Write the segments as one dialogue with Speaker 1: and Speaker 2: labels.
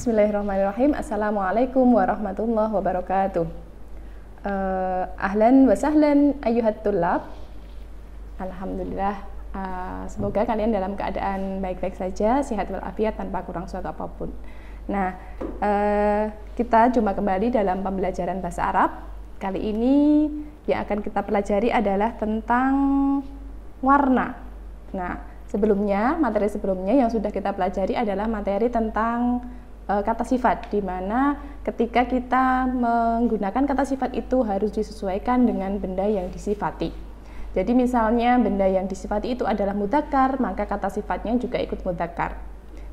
Speaker 1: Bismillahirrahmanirrahim. Assalamualaikum warahmatullahi wabarakatuh. Uh, ahlan wa sahlan ayuhat tulab. Alhamdulillah. Uh, semoga kalian dalam keadaan baik-baik saja, sehat walafiat tanpa kurang suatu apapun. Nah, uh, kita jumpa kembali dalam pembelajaran bahasa Arab. Kali ini yang akan kita pelajari adalah tentang warna. Nah, sebelumnya, materi sebelumnya yang sudah kita pelajari adalah materi tentang Eh, kata sifat, di mana ketika kita menggunakan kata sifat itu harus disesuaikan dengan benda yang disifati. Jadi misalnya benda yang disifati itu adalah mudakar, maka kata sifatnya juga ikut mudakar.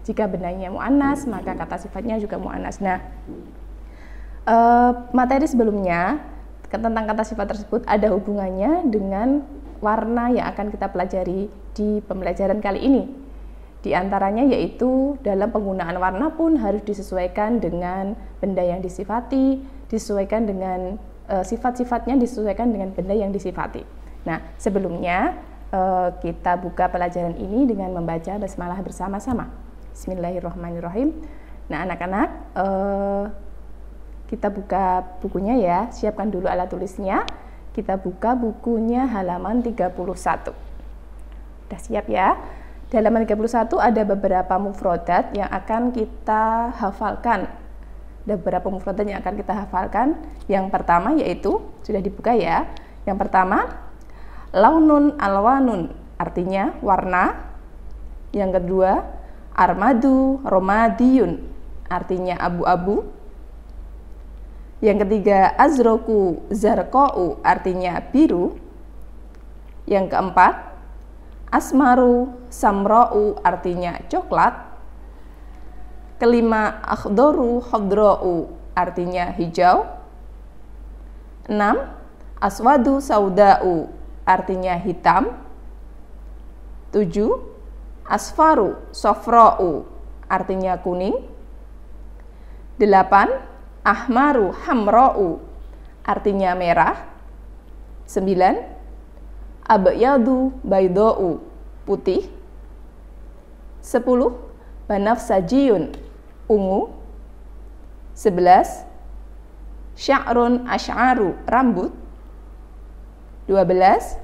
Speaker 1: Jika bendanya mu'anas, maka kata sifatnya juga mu'anas. Nah, eh, materi sebelumnya tentang kata sifat tersebut ada hubungannya dengan warna yang akan kita pelajari di pembelajaran kali ini, di antaranya yaitu dalam penggunaan warna pun harus disesuaikan dengan benda yang disifati, disesuaikan dengan e, sifat-sifatnya disesuaikan dengan benda yang disifati. Nah, sebelumnya e, kita buka pelajaran ini dengan membaca basmalah bersama-sama. Bismillahirrahmanirrahim. Nah, anak-anak, e, kita buka bukunya ya. Siapkan dulu alat tulisnya. Kita buka bukunya halaman 31. Sudah siap ya? Di halaman 31 ada beberapa mufrodat yang akan kita hafalkan. Ada beberapa mufrodat yang akan kita hafalkan. Yang pertama yaitu, sudah dibuka ya. Yang pertama, launun alwanun, artinya warna. Yang kedua, armadu romadiyun artinya abu-abu. Yang ketiga, azroku zarko'u, artinya biru. Yang keempat, asmaru samra'u artinya coklat, kelima akhdoru khadra'u artinya hijau, enam aswadu sauda'u artinya hitam, tujuh asfaru sofra'u artinya kuning, delapan ahmaru hamra'u artinya merah, sembilan Abyadu baydo'u putih. 10. Banafsajiyun, ungu 11. Sya'run asy'aru rambut 12.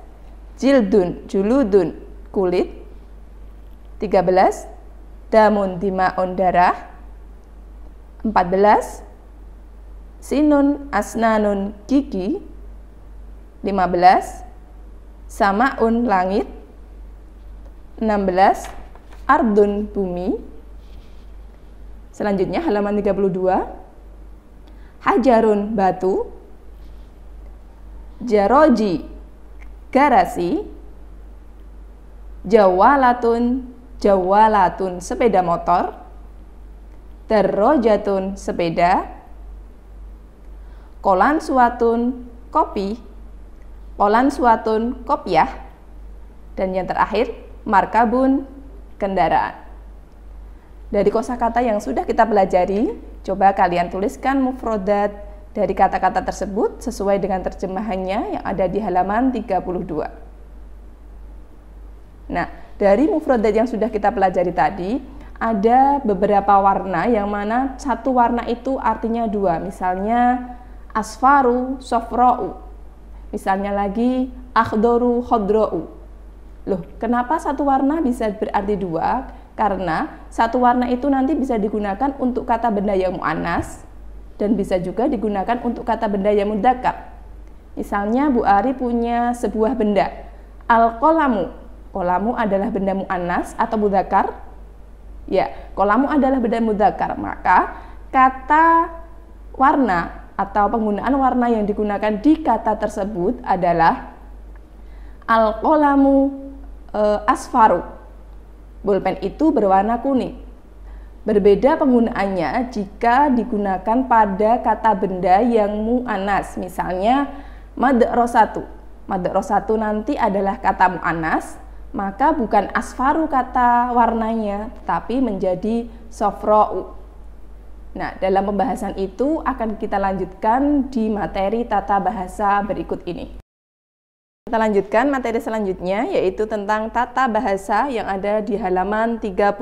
Speaker 1: Jildun juludun kulit 13. Damun dimaun darah 14. Sinun asnanun gigi 15. Samaun langit 16 ardun bumi selanjutnya halaman 32 hajarun batu jaroji garasi jawalatun jawalatun sepeda motor Terrojatun sepeda kolan suatun kopi kolan suatun kopiah dan yang terakhir markabun kendaraan. Dari kosakata yang sudah kita pelajari, coba kalian tuliskan mufrodat dari kata-kata tersebut sesuai dengan terjemahannya yang ada di halaman 32. Nah, dari mufrodat yang sudah kita pelajari tadi, ada beberapa warna yang mana satu warna itu artinya dua. Misalnya asfaru, sofro'u. Misalnya lagi akhdoru, khodro'u. Loh, kenapa satu warna bisa berarti dua? Karena satu warna itu nanti bisa digunakan untuk kata benda yang mu'anas dan bisa juga digunakan untuk kata benda yang mudakar. Misalnya Bu Ari punya sebuah benda, al-kolamu. Kolamu adalah benda mu'anas atau mudakar. Ya, kolamu adalah benda mudakar. Maka kata warna atau penggunaan warna yang digunakan di kata tersebut adalah al kolamu uh, asfaru. Bolpen itu berwarna kuning. Berbeda penggunaannya jika digunakan pada kata benda yang mu'anas, misalnya madrosatu. Madrosatu nanti adalah kata mu'anas, maka bukan asfaru kata warnanya, tapi menjadi sofro'u. Nah, dalam pembahasan itu akan kita lanjutkan di materi tata bahasa berikut ini. Kita lanjutkan materi selanjutnya yaitu tentang tata bahasa yang ada di halaman 34.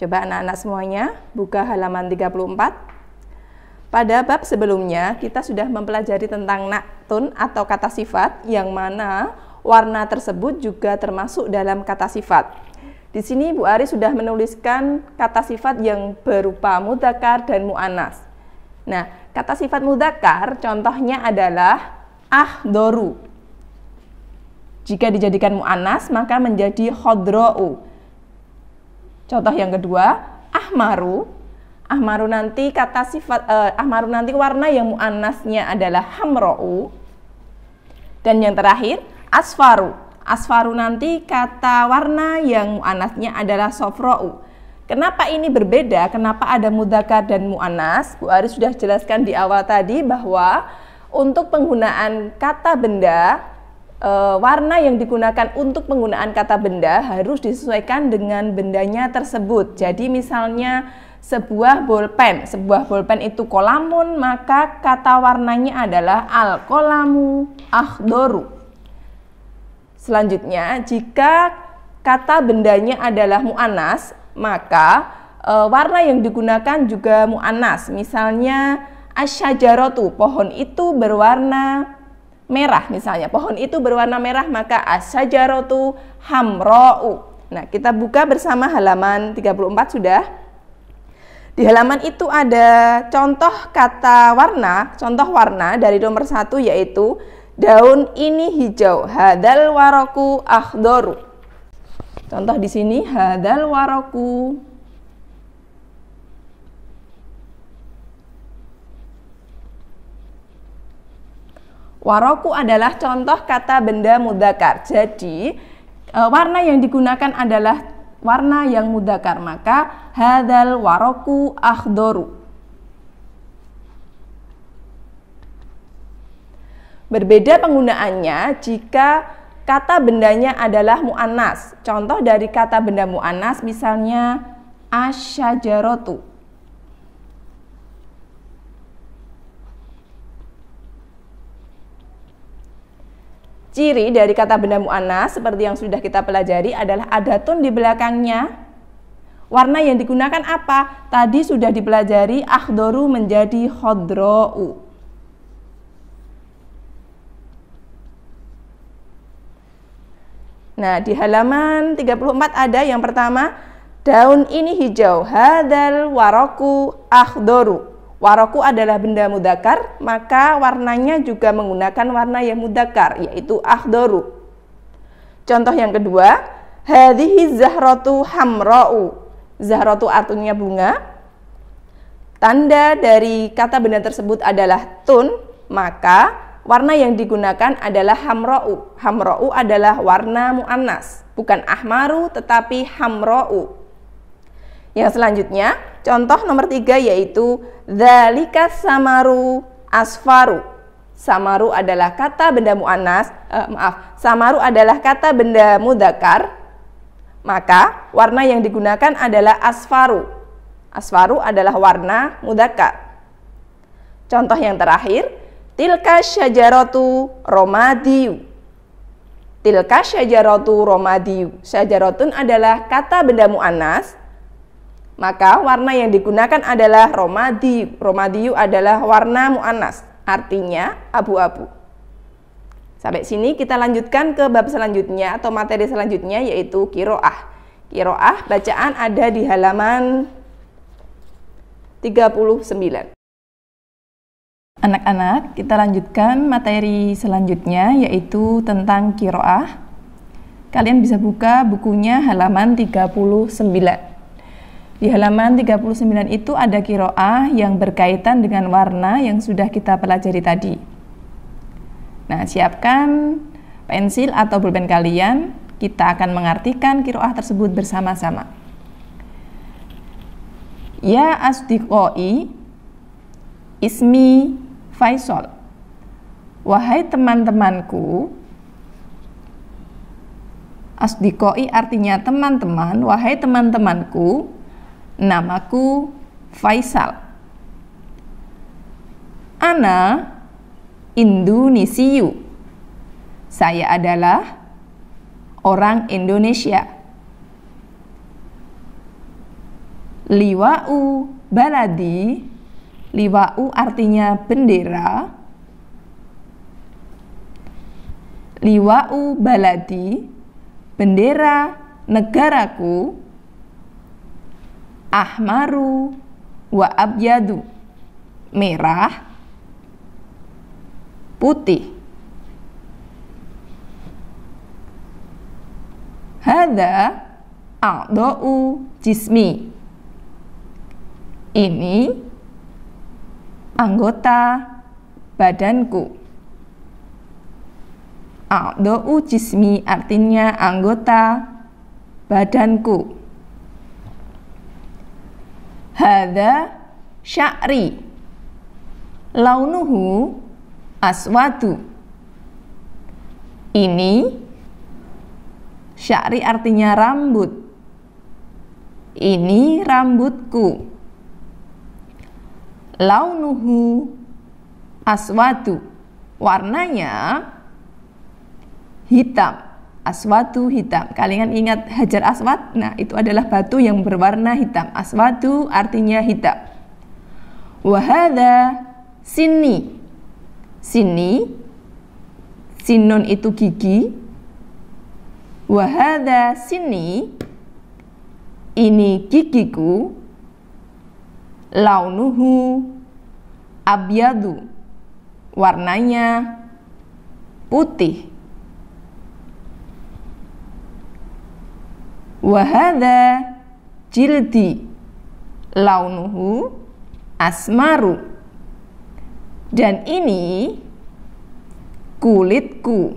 Speaker 1: Coba anak-anak semuanya buka halaman 34. Pada bab sebelumnya kita sudah mempelajari tentang naktun atau kata sifat yang mana warna tersebut juga termasuk dalam kata sifat. Di sini Bu Ari sudah menuliskan kata sifat yang berupa mudakar dan mu'anas. Nah, kata sifat mudakar contohnya adalah ahdoru jika dijadikan mu'anas, maka menjadi khodro'u. Contoh yang kedua, ahmaru. Ahmaru nanti kata sifat, eh, ahmaru nanti warna yang mu'anasnya adalah hamro'u. Dan yang terakhir, asfaru. Asfaru nanti kata warna yang mu'anasnya adalah sofro'u. Kenapa ini berbeda? Kenapa ada mudakar dan mu'anas? Bu Ari sudah jelaskan di awal tadi bahwa untuk penggunaan kata benda uh, warna yang digunakan untuk penggunaan kata benda harus disesuaikan dengan bendanya tersebut. Jadi misalnya sebuah bolpen, sebuah bolpen itu kolamun, maka kata warnanya adalah al-kolamu akhdoru. Selanjutnya, jika kata bendanya adalah mu'anas, maka e, warna yang digunakan juga mu'anas. Misalnya asyajarotu, pohon itu berwarna merah misalnya. Pohon itu berwarna merah maka hamro hamrou Nah, kita buka bersama halaman 34 sudah. Di halaman itu ada contoh kata warna, contoh warna dari nomor satu yaitu daun ini hijau, hadal waroku akhdoru. Contoh di sini hadal waroku Waroku adalah contoh kata benda mudakar. Jadi e, warna yang digunakan adalah warna yang mudakar. Maka hadal waroku akhdoru. Berbeda penggunaannya jika kata bendanya adalah mu'anas. Contoh dari kata benda mu'anas misalnya asyajarotu. Ciri dari kata benda mu'anas seperti yang sudah kita pelajari adalah ada tun di belakangnya. Warna yang digunakan apa? Tadi sudah dipelajari akhdoru menjadi hodro'u. Nah, di halaman 34 ada yang pertama, daun ini hijau, hadal waroku akhdoru. Waroku adalah benda mudakar, maka warnanya juga menggunakan warna yang mudakar, yaitu ahdoru. Contoh yang kedua, hadhihi zahratu hamra'u. Zahratu artinya bunga. Tanda dari kata benda tersebut adalah tun, maka warna yang digunakan adalah hamra'u. Hamra'u adalah warna mu'annas, bukan ahmaru tetapi hamra'u. Yang selanjutnya, contoh nomor tiga yaitu Zalika samaru asfaru. Samaru adalah kata benda mu'anas, eh, maaf, samaru adalah kata benda mudakar, maka warna yang digunakan adalah asfaru. Asfaru adalah warna mudakar. Contoh yang terakhir, tilka syajaratu romadiu. Tilka syajaratu romadiu. Syajaratun adalah kata benda mu'anas, maka warna yang digunakan adalah romadi. Romadiu adalah warna mu'anas, artinya abu-abu. Sampai sini kita lanjutkan ke bab selanjutnya atau materi selanjutnya yaitu kiroah. Kiroah bacaan ada di halaman 39. Anak-anak, kita lanjutkan materi selanjutnya yaitu tentang kiroah. Kalian bisa buka bukunya halaman 39. Di halaman 39 itu ada kiroah yang berkaitan dengan warna yang sudah kita pelajari tadi. Nah, siapkan pensil atau pulpen kalian. Kita akan mengartikan kiroah tersebut bersama-sama. Ya asdiqoi ismi Faisal. Wahai teman-temanku, Asdiqoi artinya teman-teman, wahai teman-temanku, Namaku Faisal. Ana Indonesia. Saya adalah orang Indonesia. Liwa'u baladi. Liwa'u artinya bendera. Liwa'u baladi, bendera negaraku ahmaru wa abyadu merah putih hada a'do'u jismi ini anggota badanku a'do'u jismi artinya anggota badanku Hada sya'ri Launuhu aswadu Ini Sya'ri artinya rambut Ini rambutku Launuhu aswatu. Warnanya hitam aswatu hitam. Kalian ingat Hajar Aswad? Nah, itu adalah batu yang berwarna hitam. Aswatu artinya hitam. Wahada sini. Sini sinun itu gigi. Wahada sini ini gigiku. Launuhu abyadu. Warnanya putih wahada jildi launuhu asmaru dan ini kulitku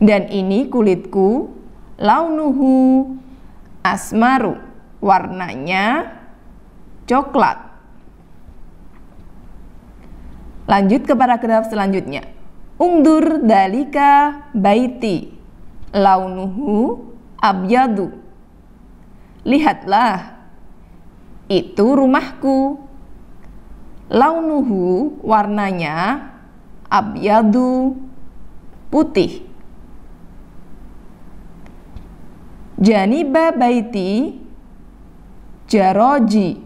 Speaker 1: dan ini kulitku launuhu asmaru warnanya coklat lanjut ke paragraf selanjutnya ungdur dalika baiti launuhu abyadu. Lihatlah, itu rumahku. Launuhu warnanya abyadu putih. Janiba baiti jaroji.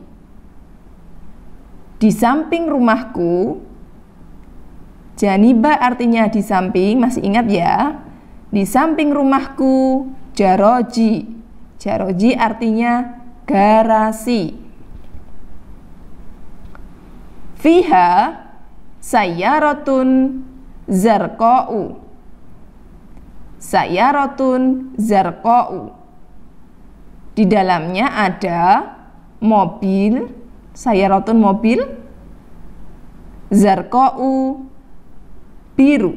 Speaker 1: Di samping rumahku, janiba artinya di samping, masih ingat ya? di samping rumahku jaroji. Jaroji artinya garasi. Fiha zarko'u. zarqa'u. rotun zarqa'u. Di dalamnya ada mobil, Saya rotun mobil, zarqa'u biru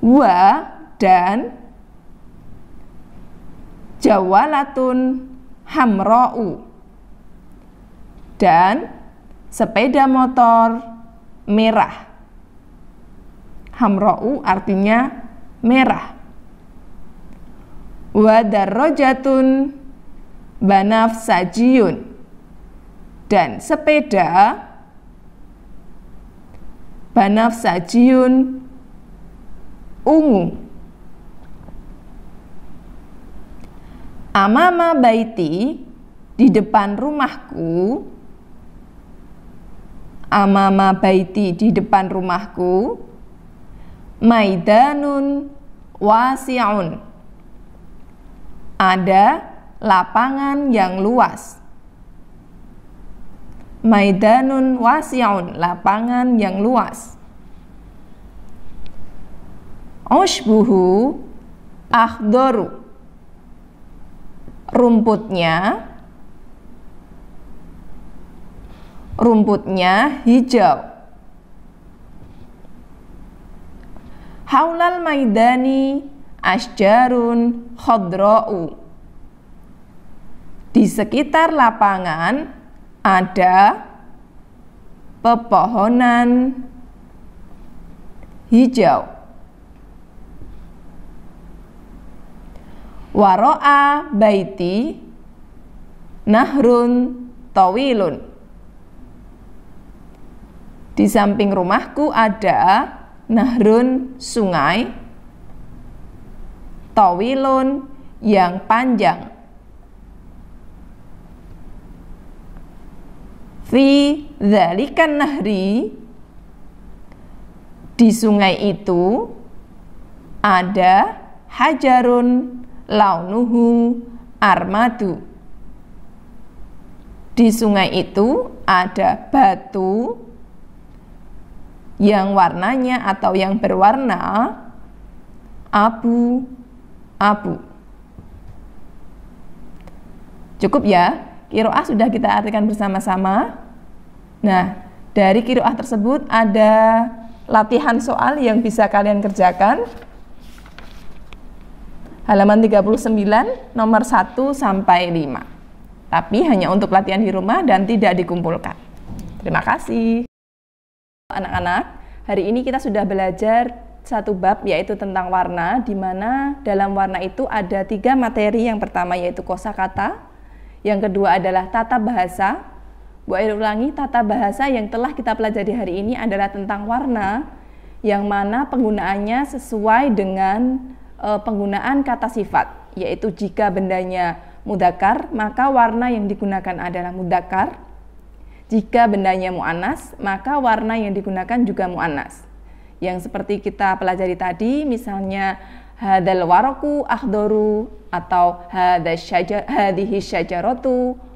Speaker 1: wa dan jawalatun hamra'u dan sepeda motor merah hamra'u artinya merah wa darrojatun banaf sajiyun dan sepeda banaf sajiyun ungu. Amama baiti di depan rumahku. Amama baiti di depan rumahku. Maidanun wasi'un. Ada lapangan yang luas. Maidanun wasi'un, lapangan yang luas. Ushbuhu akhdaru. Rumputnya rumputnya hijau. Haulal maidani asjarun khodrou, Di sekitar lapangan ada pepohonan hijau. Waro'a baiti nahrun tawilun. Di samping rumahku ada nahrun sungai tawilun yang panjang. Fi dhalikan nahri di sungai itu ada hajarun launuhu armadu. Di sungai itu ada batu yang warnanya atau yang berwarna abu-abu. Cukup ya, kiroah sudah kita artikan bersama-sama. Nah, dari kiroah tersebut ada latihan soal yang bisa kalian kerjakan halaman 39 nomor 1 sampai 5. Tapi hanya untuk latihan di rumah dan tidak dikumpulkan. Terima kasih. Anak-anak, hari ini kita sudah belajar satu bab yaitu tentang warna di mana dalam warna itu ada tiga materi yang pertama yaitu kosakata yang kedua adalah tata bahasa Bu Air ulangi tata bahasa yang telah kita pelajari hari ini adalah tentang warna yang mana penggunaannya sesuai dengan Eh, penggunaan kata sifat, yaitu jika bendanya mudakar, maka warna yang digunakan adalah mudakar. Jika bendanya mu'anas, maka warna yang digunakan juga mu'anas. Yang seperti kita pelajari tadi, misalnya hadal waraku ahdoru atau syajar, hadihi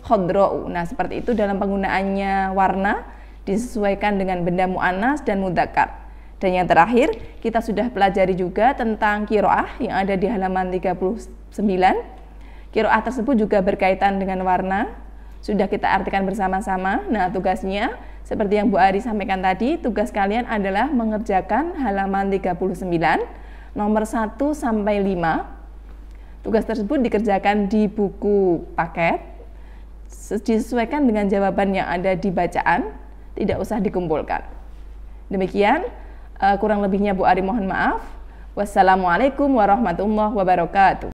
Speaker 1: khodro'u. Nah, seperti itu dalam penggunaannya warna disesuaikan dengan benda mu'anas dan mudakar. Dan yang terakhir, kita sudah pelajari juga tentang kiroah yang ada di halaman 39. Kiroah tersebut juga berkaitan dengan warna, sudah kita artikan bersama-sama. Nah, tugasnya seperti yang Bu Ari sampaikan tadi, tugas kalian adalah mengerjakan halaman 39, nomor 1 sampai 5. Tugas tersebut dikerjakan di buku paket, disesuaikan dengan jawaban yang ada di bacaan, tidak usah dikumpulkan. Demikian, Eh, kurang lebihnya Bu Ari mohon maaf. Wassalamualaikum warahmatullahi wabarakatuh.